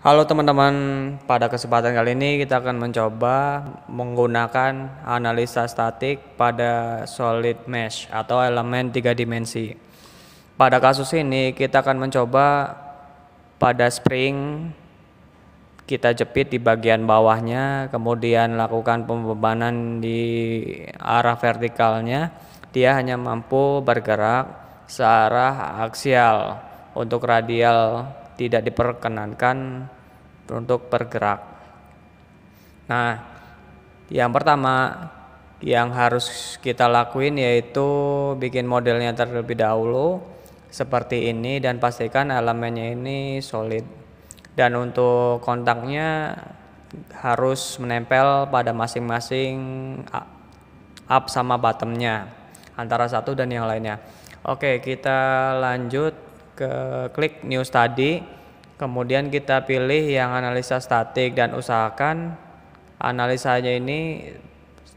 Halo teman-teman, pada kesempatan kali ini kita akan mencoba menggunakan analisa statik pada solid mesh atau elemen tiga dimensi. Pada kasus ini kita akan mencoba pada spring kita jepit di bagian bawahnya, kemudian lakukan pembebanan di arah vertikalnya. Dia hanya mampu bergerak searah aksial untuk radial tidak diperkenankan untuk bergerak. Nah, yang pertama yang harus kita lakuin yaitu bikin modelnya terlebih dahulu seperti ini dan pastikan elemennya ini solid. Dan untuk kontaknya harus menempel pada masing-masing up sama bottomnya antara satu dan yang lainnya. Oke, kita lanjut ke klik new study Kemudian kita pilih yang analisa statik dan usahakan analisanya ini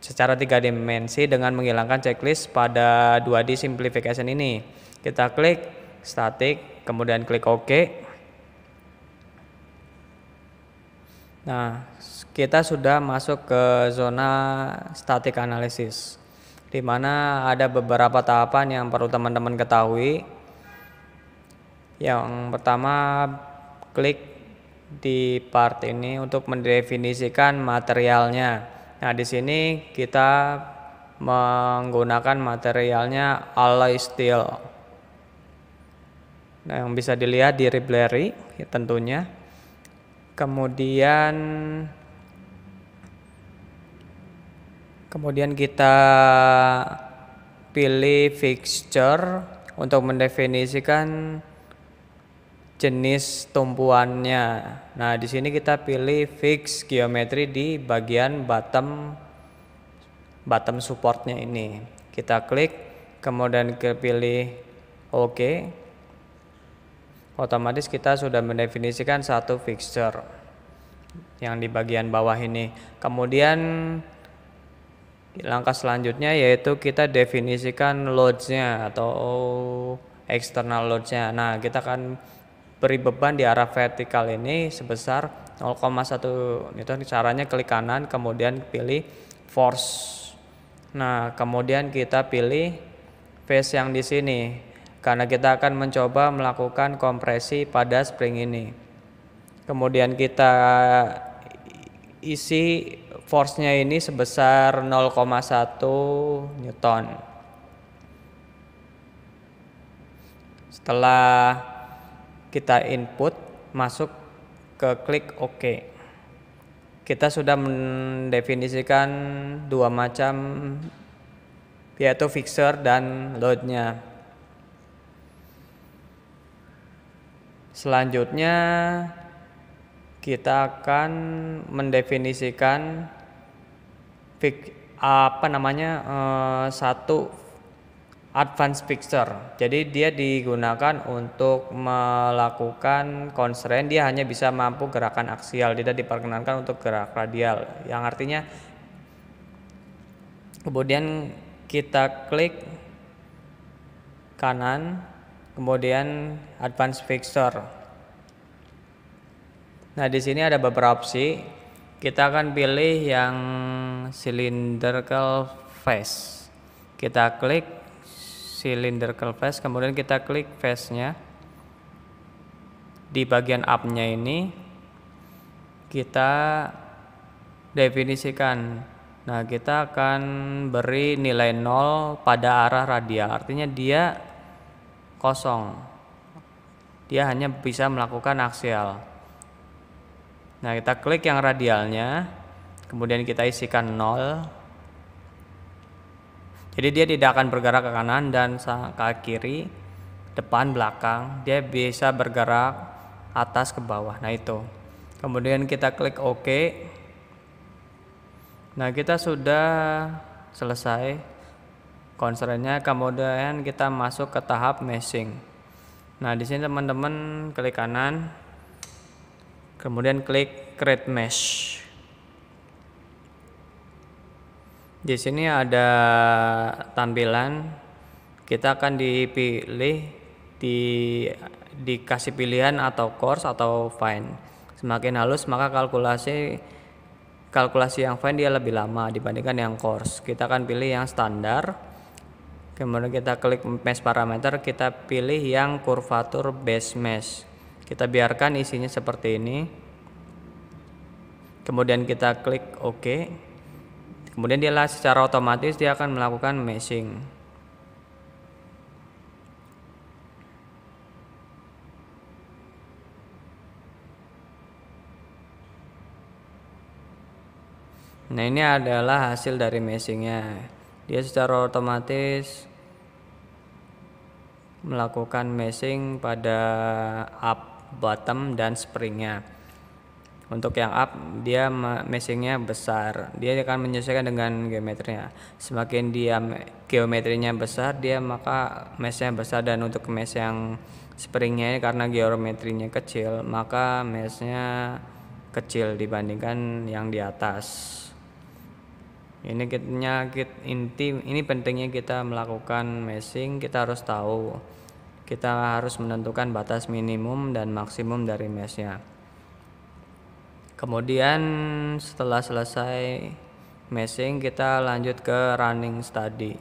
secara tiga dimensi dengan menghilangkan checklist pada 2D simplification ini. Kita klik statik, kemudian klik OK. Nah, kita sudah masuk ke zona statik analisis di mana ada beberapa tahapan yang perlu teman-teman ketahui. Yang pertama klik di part ini untuk mendefinisikan materialnya. Nah, di sini kita menggunakan materialnya alloy steel. Nah, yang bisa dilihat di library ya tentunya. Kemudian kemudian kita pilih fixture untuk mendefinisikan jenis tumpuannya. Nah, di sini kita pilih fix geometri di bagian bottom bottom supportnya ini. Kita klik, kemudian kita pilih OK. Otomatis kita sudah mendefinisikan satu fixture yang di bagian bawah ini. Kemudian langkah selanjutnya yaitu kita definisikan loadsnya atau external loadsnya. Nah, kita akan beri beban di arah vertikal ini sebesar 0,1 gitu. newton caranya klik kanan kemudian pilih force nah kemudian kita pilih face yang di sini karena kita akan mencoba melakukan kompresi pada spring ini kemudian kita isi force-nya ini sebesar 0,1 newton setelah kita input masuk ke klik OK. Kita sudah mendefinisikan dua macam yaitu fixer dan loadnya. Selanjutnya kita akan mendefinisikan fix, apa namanya eh, satu advanced fixture. Jadi dia digunakan untuk melakukan constraint dia hanya bisa mampu gerakan aksial, tidak diperkenankan untuk gerak radial. Yang artinya kemudian kita klik kanan, kemudian advanced fixture. Nah, di sini ada beberapa opsi. Kita akan pilih yang cylindrical face. Kita klik cylindrical face kemudian kita klik face nya di bagian up nya ini kita definisikan nah kita akan beri nilai 0 pada arah radial artinya dia kosong dia hanya bisa melakukan aksial nah kita klik yang radialnya kemudian kita isikan 0 jadi dia tidak akan bergerak ke kanan dan ke kiri, depan, belakang. Dia bisa bergerak atas ke bawah. Nah, itu. Kemudian kita klik OK. Nah, kita sudah selesai konsernya Kemudian kita masuk ke tahap meshing. Nah, di sini teman-teman klik kanan, kemudian klik create mesh. Di sini ada tampilan kita akan dipilih di dikasih pilihan atau course atau fine. Semakin halus maka kalkulasi kalkulasi yang fine dia lebih lama dibandingkan yang course. Kita akan pilih yang standar. Kemudian kita klik mesh parameter, kita pilih yang kurvatur base mesh. Kita biarkan isinya seperti ini. Kemudian kita klik OK. Kemudian dia secara otomatis dia akan melakukan meshing. Nah ini adalah hasil dari meshingnya. Dia secara otomatis melakukan meshing pada up, bottom, dan springnya. Untuk yang up dia meshingnya besar, dia akan menyesuaikan dengan geometrinya. Semakin dia geometrinya besar, dia maka meshnya besar dan untuk mesh yang springnya karena geometrinya kecil, maka meshnya kecil dibandingkan yang di atas. Ini kitnya kit inti ini pentingnya kita melakukan meshing, kita harus tahu kita harus menentukan batas minimum dan maksimum dari meshnya kemudian setelah selesai meshing kita lanjut ke running study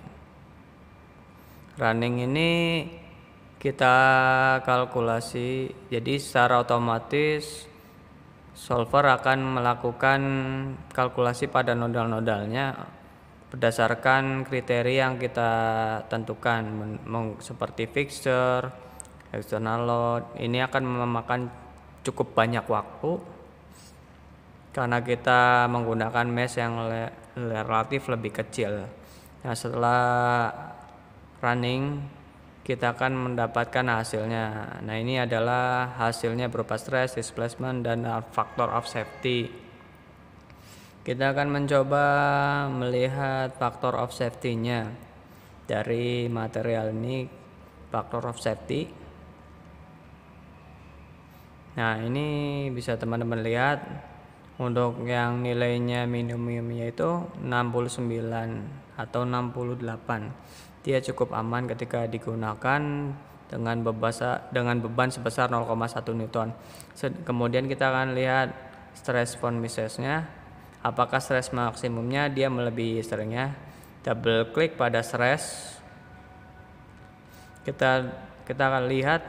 running ini kita kalkulasi jadi secara otomatis solver akan melakukan kalkulasi pada nodal-nodalnya berdasarkan kriteria yang kita tentukan seperti fixture, external load ini akan memakan cukup banyak waktu karena kita menggunakan mesh yang le relatif lebih kecil. Nah, setelah running kita akan mendapatkan hasilnya. Nah, ini adalah hasilnya berupa stress, displacement dan faktor of safety. Kita akan mencoba melihat faktor of safety-nya dari material ini faktor of safety. Nah, ini bisa teman-teman lihat untuk yang nilainya minimum yaitu 69 atau 68 dia cukup aman ketika digunakan dengan bebasa dengan beban sebesar 0,1 newton kemudian kita akan lihat stress von Misesnya apakah stress maksimumnya dia melebihi seringnya double klik pada stress kita kita akan lihat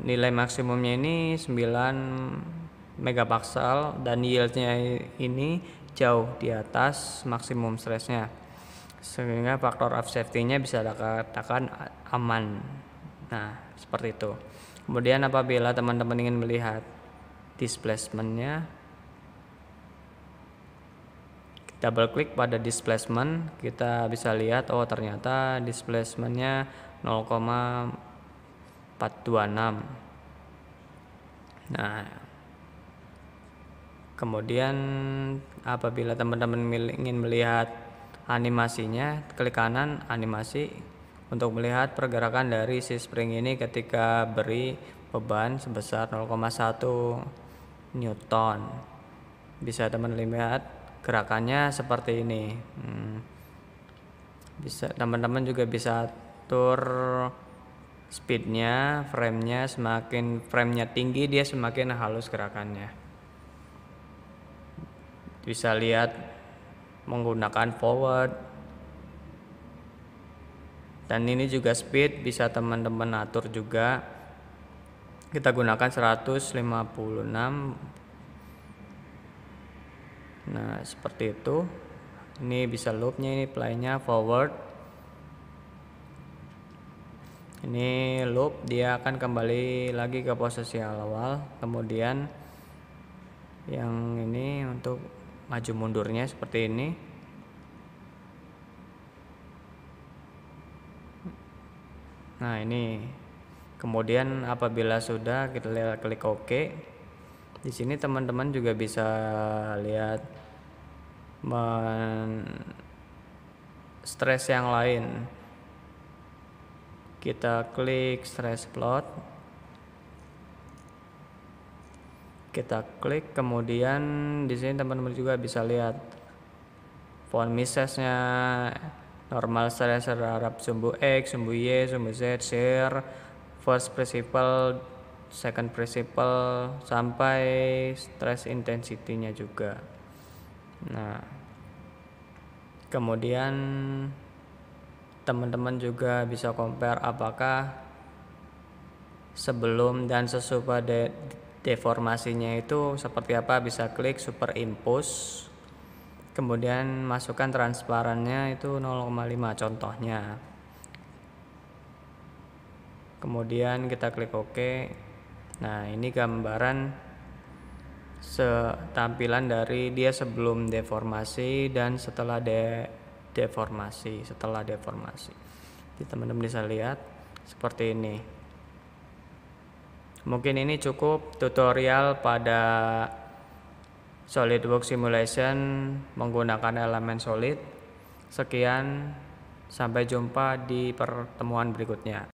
nilai maksimumnya ini 9 megapaksel dan yieldnya ini jauh di atas maksimum stresnya sehingga faktor of safety-nya bisa dikatakan aman nah seperti itu kemudian apabila teman-teman ingin melihat displacement-nya, double klik pada displacement kita bisa lihat oh ternyata displacementnya 0,426 nah kemudian apabila teman-teman ingin melihat animasinya klik kanan animasi untuk melihat pergerakan dari si spring ini ketika beri beban sebesar 0,1 newton bisa teman teman lihat gerakannya seperti ini hmm. bisa teman-teman juga bisa atur speednya nya semakin frame-nya tinggi dia semakin halus gerakannya bisa lihat menggunakan forward dan ini juga speed bisa teman-teman atur juga kita gunakan 156 nah seperti itu ini bisa loopnya ini playnya forward ini loop dia akan kembali lagi ke posisi awal kemudian yang ini untuk maju mundurnya seperti ini nah ini kemudian apabila sudah kita lihat klik OK di sini teman-teman juga bisa lihat men stress yang lain kita klik stress plot kita klik kemudian di sini teman-teman juga bisa lihat font misesnya normal secara Arab sumbu X, sumbu Y, sumbu Z, share, first principle, second principle, sampai stress intensity-nya juga. Nah, kemudian teman-teman juga bisa compare apakah sebelum dan sesudah deformasinya itu seperti apa bisa klik superimpose kemudian masukkan transparannya itu 0,5 contohnya kemudian kita klik OK nah ini gambaran setampilan dari dia sebelum deformasi dan setelah de deformasi setelah deformasi teman-teman bisa lihat seperti ini Mungkin ini cukup tutorial pada SolidWorks Simulation menggunakan elemen solid. Sekian, sampai jumpa di pertemuan berikutnya.